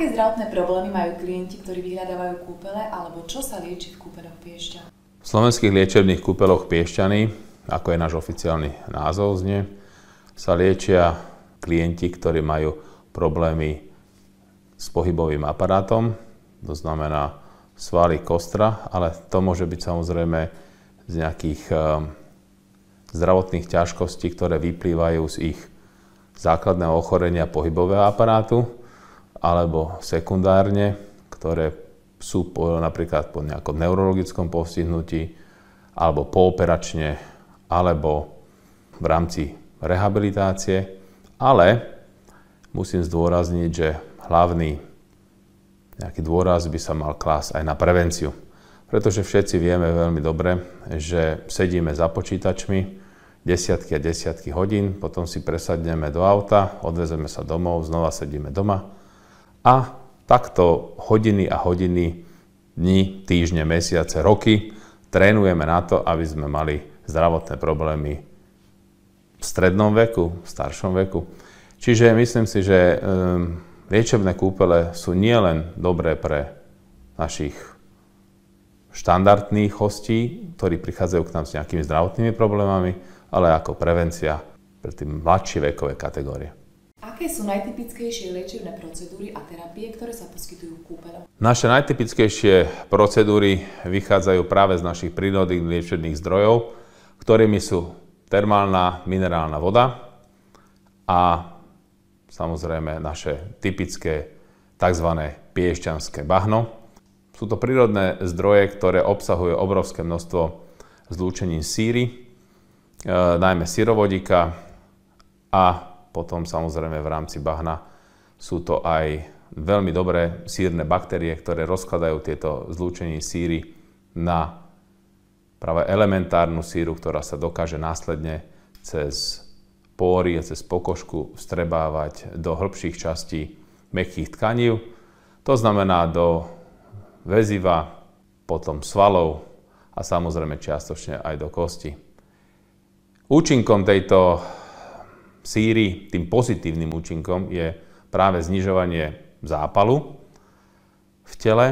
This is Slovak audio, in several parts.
Aké zdravotné problémy majú klienti, ktorí vyhľadávajú kúpele, alebo čo sa lieči v kúpeloch Piešťan? V slovenských liečebných kúpeloch Piešťany, ako je náš oficiálny názov znie, sa liečia klienti, ktorí majú problémy s pohybovým aparátom, to znamená svaly kostra, ale to môže byť samozrejme z nejakých eh, zdravotných ťažkostí, ktoré vyplývajú z ich základného ochorenia pohybového aparátu alebo sekundárne, ktoré sú po, napríklad po nejakom neurologickom postihnutí, alebo pooperačne, alebo v rámci rehabilitácie. Ale musím zdôrazniť, že hlavný nejaký dôraz by sa mal klas aj na prevenciu. Pretože všetci vieme veľmi dobre, že sedíme za počítačmi desiatky a desiatky hodín, potom si presadneme do auta, odvezeme sa domov, znova sedíme doma a takto hodiny a hodiny, dni, týždne, mesiace, roky trénujeme na to, aby sme mali zdravotné problémy v strednom veku, v staršom veku. Čiže myslím si, že ehm, liečebné kúpele sú nielen dobré pre našich štandardných hostí, ktorí prichádzajú k nám s nejakými zdravotnými problémami, ale ako prevencia pre tie mladšie vekové kategórie. Aké sú najtypickejšie liečivné procedúry a terapie, ktoré sa poskytujú v kúpeľoch? Naše najtypickejšie procedúry vychádzajú práve z našich prírodných liečebných zdrojov, ktorými sú termálna minerálna voda a samozrejme naše typické tzv. piešťanské bahno. Sú to prírodné zdroje, ktoré obsahujú obrovské množstvo zlúčení síry, e, najmä syrovodika a potom samozrejme v rámci bahna sú to aj veľmi dobré sírne baktérie, ktoré rozkladajú tieto zlúčenie síry na práve elementárnu síru, ktorá sa dokáže následne cez pôry a cez pokožku vstrebávať do hĺbších častí mekých tkaní, To znamená do väziva, potom svalov a samozrejme čiastočne aj do kosti. Účinkom tejto síry tým pozitívnym účinkom je práve znižovanie zápalu v tele.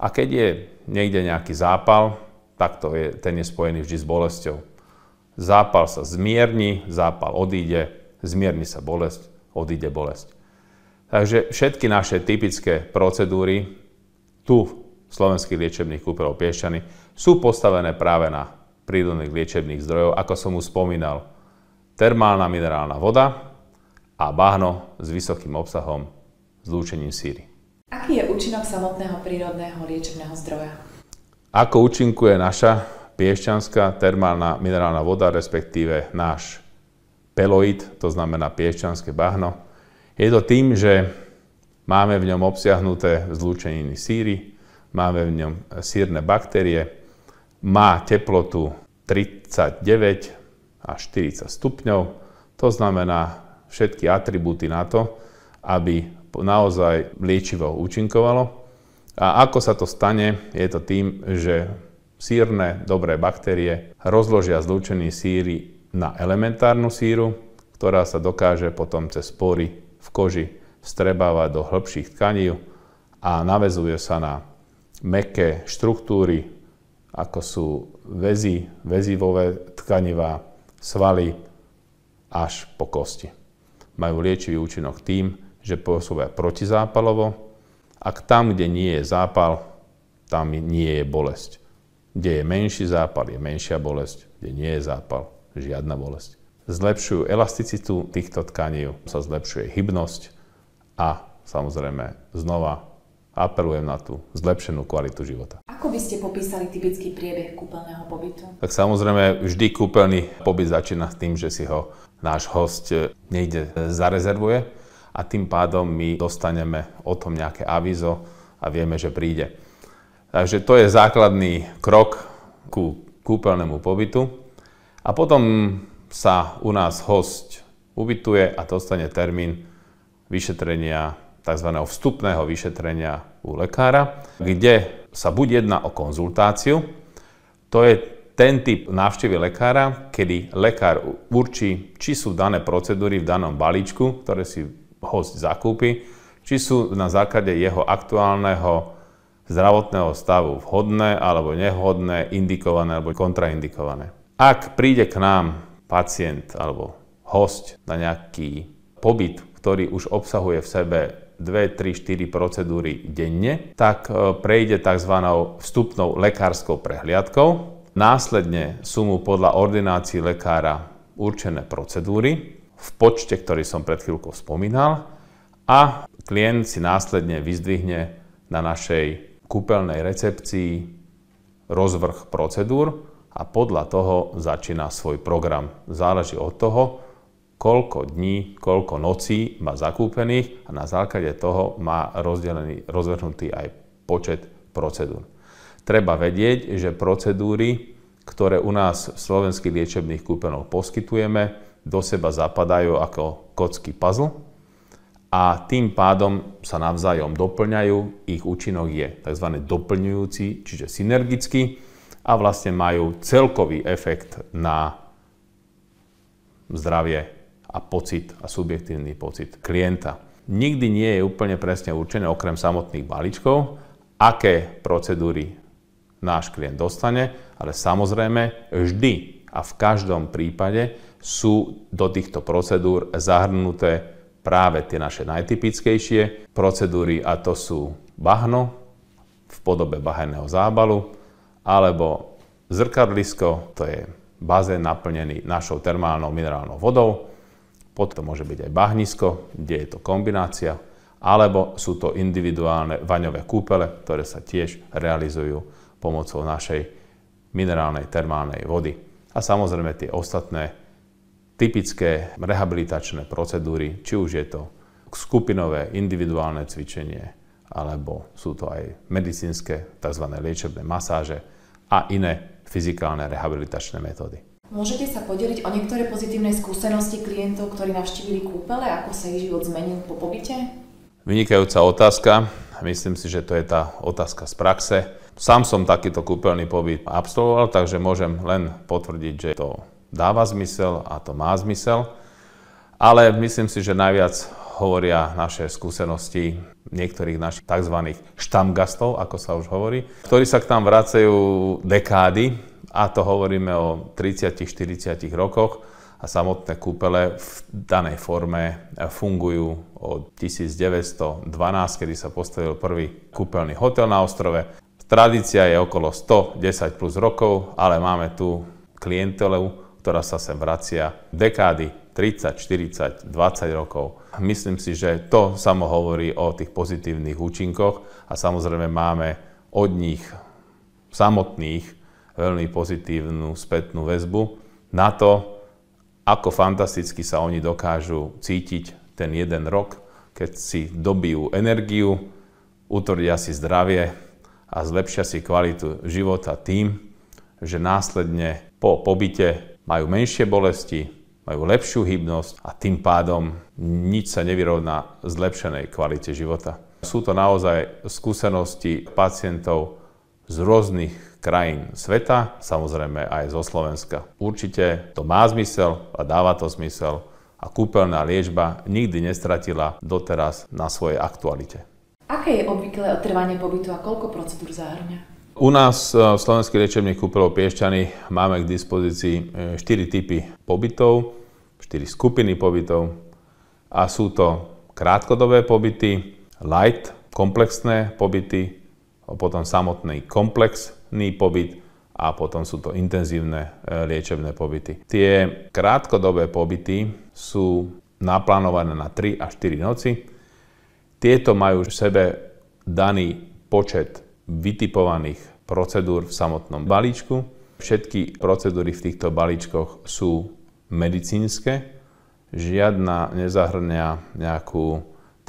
A keď je niekde nejaký zápal, tak to je, ten je spojený vždy s bolesťou. Zápal sa zmierni, zápal odíde, zmierni sa bolesť, odíde bolesť. Takže všetky naše typické procedúry tu v slovenských liečebných kúpeľov Piešťany sú postavené práve na prírodných liečebných zdrojov, ako som už spomínal termálna minerálna voda a bahno s vysokým obsahom zlúčením síry. Aký je účinok samotného prírodného liečebného zdroja? Ako účinkuje naša piešťanská termálna minerálna voda, respektíve náš peloid, to znamená piešťanské bahno, je to tým, že máme v ňom obsiahnuté zlúčeniny síry, máme v ňom sírne baktérie, má teplotu 39, a 40 stupňov. To znamená všetky atribúty na to, aby naozaj liečivo účinkovalo. A ako sa to stane, je to tým, že sírne dobré baktérie rozložia zlúčený síry na elementárnu síru, ktorá sa dokáže potom cez spory v koži vstrebávať do hĺbších tkaní a navezuje sa na meké štruktúry, ako sú väzy, väzivové tkanivá, svaly až po kosti. Majú liečivý účinok tým, že pôsobia protizápalovo Ak tam, kde nie je zápal, tam nie je bolesť. Kde je menší zápal, je menšia bolesť. Kde nie je zápal, žiadna bolesť. Zlepšujú elasticitu týchto tkaní, sa zlepšuje hybnosť a samozrejme znova apelujem na tú zlepšenú kvalitu života. Ako by ste popísali typický priebeh kúpeľného pobytu? Tak samozrejme, vždy kúpeľný pobyt začína s tým, že si ho náš host e, niekde zarezervuje a tým pádom my dostaneme o tom nejaké avizo a vieme, že príde. Takže to je základný krok ku kúpeľnému pobytu. A potom sa u nás host ubytuje a dostane termín vyšetrenia tzv. vstupného vyšetrenia u lekára, kde sa buď jedná o konzultáciu, to je ten typ návštevy lekára, kedy lekár určí, či sú dané procedúry v danom balíčku, ktoré si host zakúpi, či sú na základe jeho aktuálneho zdravotného stavu vhodné alebo nehodné, indikované alebo kontraindikované. Ak príde k nám pacient alebo host na nejaký pobyt, ktorý už obsahuje v sebe 2, 3, 4 procedúry denne, tak e, prejde tzv. vstupnou lekárskou prehliadkou. Následne sú mu podľa ordinácií lekára určené procedúry v počte, ktorý som pred chvíľkou spomínal a klient si následne vyzdvihne na našej kúpeľnej recepcii rozvrh procedúr a podľa toho začína svoj program. Záleží od toho, koľko dní, koľko nocí má zakúpených a na základe toho má rozdelený, rozvrhnutý aj počet procedúr. Treba vedieť, že procedúry, ktoré u nás v slovenských liečebných kúpenoch poskytujeme, do seba zapadajú ako kocky puzzle a tým pádom sa navzájom doplňajú, ich účinok je tzv. doplňujúci, čiže synergický a vlastne majú celkový efekt na zdravie a pocit a subjektívny pocit klienta. Nikdy nie je úplne presne určené, okrem samotných balíčkov, aké procedúry náš klient dostane, ale samozrejme vždy a v každom prípade sú do týchto procedúr zahrnuté práve tie naše najtypickejšie procedúry a to sú bahno v podobe bahenného zábalu alebo zrkadlisko, to je bazén naplnený našou termálnou minerálnou vodou potom môže byť aj bahnisko, kde je to kombinácia, alebo sú to individuálne vaňové kúpele, ktoré sa tiež realizujú pomocou našej minerálnej termálnej vody. A samozrejme tie ostatné typické rehabilitačné procedúry, či už je to skupinové, individuálne cvičenie, alebo sú to aj medicínske, tzv. liečebné masáže a iné fyzikálne rehabilitačné metódy. Môžete sa podeliť o niektoré pozitívne skúsenosti klientov, ktorí navštívili kúpele, ako sa ich život zmenil po pobyte? Vynikajúca otázka. Myslím si, že to je tá otázka z praxe. Sám som takýto kúpeľný pobyt absolvoval, takže môžem len potvrdiť, že to dáva zmysel a to má zmysel. Ale myslím si, že najviac hovoria naše skúsenosti niektorých našich tzv. štamgastov, ako sa už hovorí, ktorí sa k nám vracajú dekády a to hovoríme o 30-40 rokoch a samotné kúpele v danej forme fungujú od 1912, kedy sa postavil prvý kúpeľný hotel na ostrove. Tradícia je okolo 110 plus rokov, ale máme tu klientelu, ktorá sa sem vracia dekády, 30, 40, 20 rokov. Myslím si, že to samo hovorí o tých pozitívnych účinkoch a samozrejme máme od nich samotných veľmi pozitívnu spätnú väzbu na to, ako fantasticky sa oni dokážu cítiť ten jeden rok, keď si dobijú energiu, utvrdia si zdravie a zlepšia si kvalitu života tým, že následne po pobyte majú menšie bolesti, majú lepšiu hybnosť a tým pádom nič sa nevyrovná zlepšenej kvalite života. Sú to naozaj skúsenosti pacientov z rôznych krajín sveta, samozrejme aj zo Slovenska. Určite to má zmysel a dáva to zmysel a kúpeľná liečba nikdy nestratila doteraz na svojej aktualite. Aké je obvyklé trvanie pobytu a koľko procedúr zahrňa? U nás e, v Slovenskej liečebný kúpeľov Piešťany máme k dispozícii 4 e, typy pobytov, 4 skupiny pobytov a sú to krátkodobé pobyty, light, komplexné pobyty, potom samotný komplex pobyt a potom sú to intenzívne e, liečebné pobyty. Tie krátkodobé pobyty sú naplánované na 3 až 4 noci. Tieto majú v sebe daný počet vytipovaných procedúr v samotnom balíčku. Všetky procedúry v týchto balíčkoch sú medicínske. Žiadna nezahrňa nejakú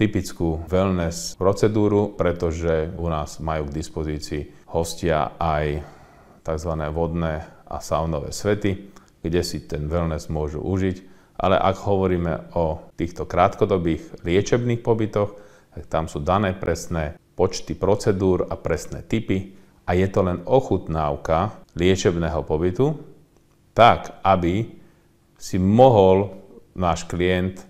typickú wellness procedúru, pretože u nás majú k dispozícii hostia aj tzv. vodné a saunové svety, kde si ten wellness môžu užiť. Ale ak hovoríme o týchto krátkodobých liečebných pobytoch, tak tam sú dané presné počty procedúr a presné typy a je to len ochutnávka liečebného pobytu, tak aby si mohol náš klient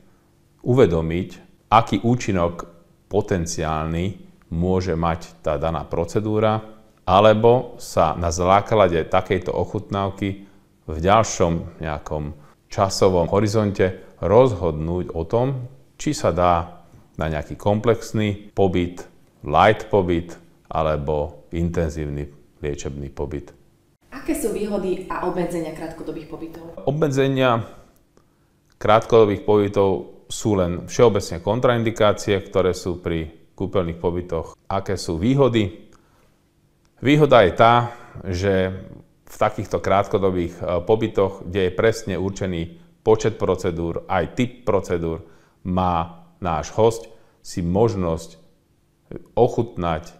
uvedomiť, aký účinok potenciálny môže mať tá daná procedúra, alebo sa na základe takejto ochutnávky v ďalšom nejakom časovom horizonte rozhodnúť o tom, či sa dá na nejaký komplexný pobyt, light pobyt alebo intenzívny liečebný pobyt. Aké sú výhody a obmedzenia krátkodobých pobytov? Obmedzenia krátkodobých pobytov sú len všeobecne kontraindikácie, ktoré sú pri kúpeľných pobytoch. Aké sú výhody? Výhoda je tá, že v takýchto krátkodobých e, pobytoch, kde je presne určený počet procedúr, aj typ procedúr, má náš host si možnosť ochutnať,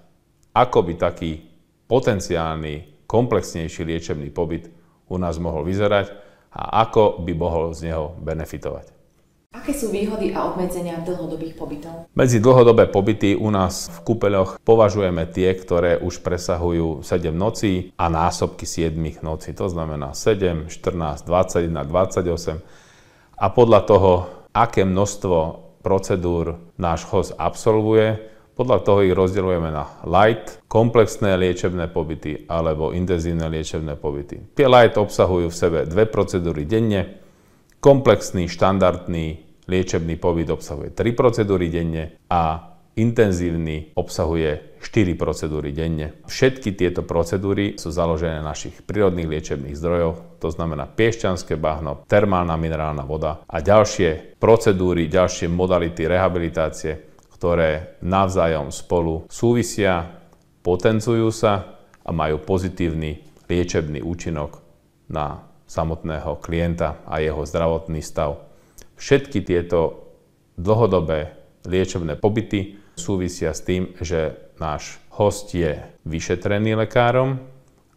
ako by taký potenciálny komplexnejší liečebný pobyt u nás mohol vyzerať a ako by mohol z neho benefitovať. Aké sú výhody a obmedzenia dlhodobých pobytov? Medzi dlhodobé pobyty u nás v kúpeľoch považujeme tie, ktoré už presahujú 7 nocí a násobky 7 nocí. To znamená 7, 14, 21, 28. A podľa toho, aké množstvo procedúr náš host absolvuje, podľa toho ich rozdeľujeme na light, komplexné liečebné pobyty alebo intenzívne liečebné pobyty. Tie light obsahujú v sebe dve procedúry denne, komplexný, štandardný liečebný pobyt obsahuje 3 procedúry denne a intenzívny obsahuje 4 procedúry denne. Všetky tieto procedúry sú založené na našich prírodných liečebných zdrojoch, to znamená piešťanské bahno, termálna minerálna voda a ďalšie procedúry, ďalšie modality rehabilitácie, ktoré navzájom spolu súvisia, potencujú sa a majú pozitívny liečebný účinok na samotného klienta a jeho zdravotný stav. Všetky tieto dlhodobé liečebné pobyty súvisia s tým, že náš host je vyšetrený lekárom,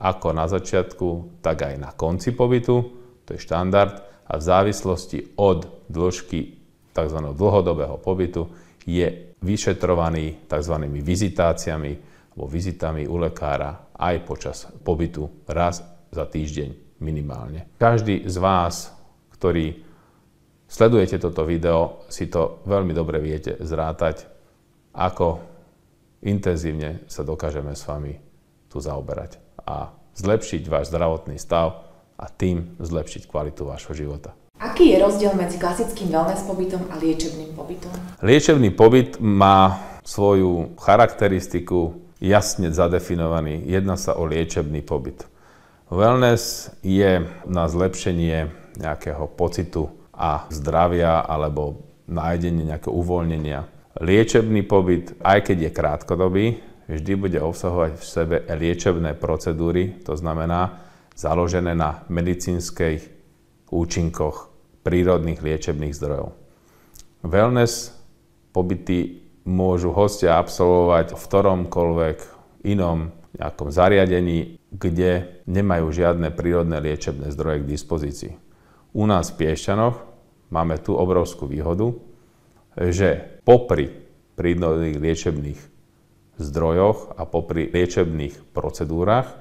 ako na začiatku, tak aj na konci pobytu, to je štandard, a v závislosti od dĺžky tzv. dlhodobého pobytu je vyšetrovaný tzv. vizitáciami alebo vizitami u lekára aj počas pobytu raz za týždeň minimálne. Každý z vás, ktorý sledujete toto video, si to veľmi dobre viete zrátať, ako intenzívne sa dokážeme s vami tu zaoberať a zlepšiť váš zdravotný stav a tým zlepšiť kvalitu vášho života. Aký je rozdiel medzi klasickým wellness pobytom a liečebným pobytom? Liečebný pobyt má svoju charakteristiku jasne zadefinovaný. Jedná sa o liečebný pobyt. Wellness je na zlepšenie nejakého pocitu a zdravia alebo nájdenie nejakého uvoľnenia. Liečebný pobyt, aj keď je krátkodobý, vždy bude obsahovať v sebe liečebné procedúry, to znamená založené na medicínskych účinkoch prírodných liečebných zdrojov. Wellness pobyty môžu hostia absolvovať v ktoromkoľvek inom nejakom zariadení, kde nemajú žiadne prírodné liečebné zdroje k dispozícii u nás v Piešťanoch máme tú obrovskú výhodu, že popri prírodných liečebných zdrojoch a popri liečebných procedúrach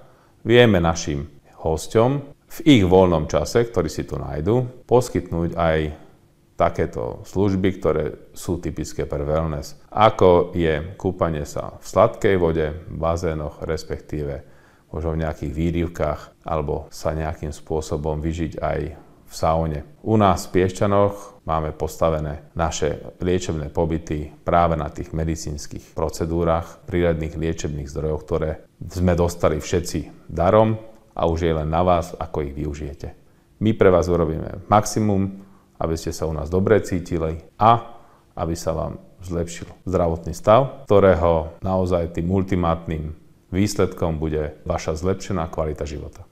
vieme našim hosťom v ich voľnom čase, ktorí si tu nájdu, poskytnúť aj takéto služby, ktoré sú typické pre wellness, ako je kúpanie sa v sladkej vode, bazénoch, respektíve možno v nejakých výrivkách, alebo sa nejakým spôsobom vyžiť aj v saune. U nás v Piešťanoch máme postavené naše liečebné pobyty práve na tých medicínskych procedúrach prírodných liečebných zdrojov, ktoré sme dostali všetci darom a už je len na vás, ako ich využijete. My pre vás urobíme maximum, aby ste sa u nás dobre cítili a aby sa vám zlepšil zdravotný stav, ktorého naozaj tým ultimátnym výsledkom bude vaša zlepšená kvalita života.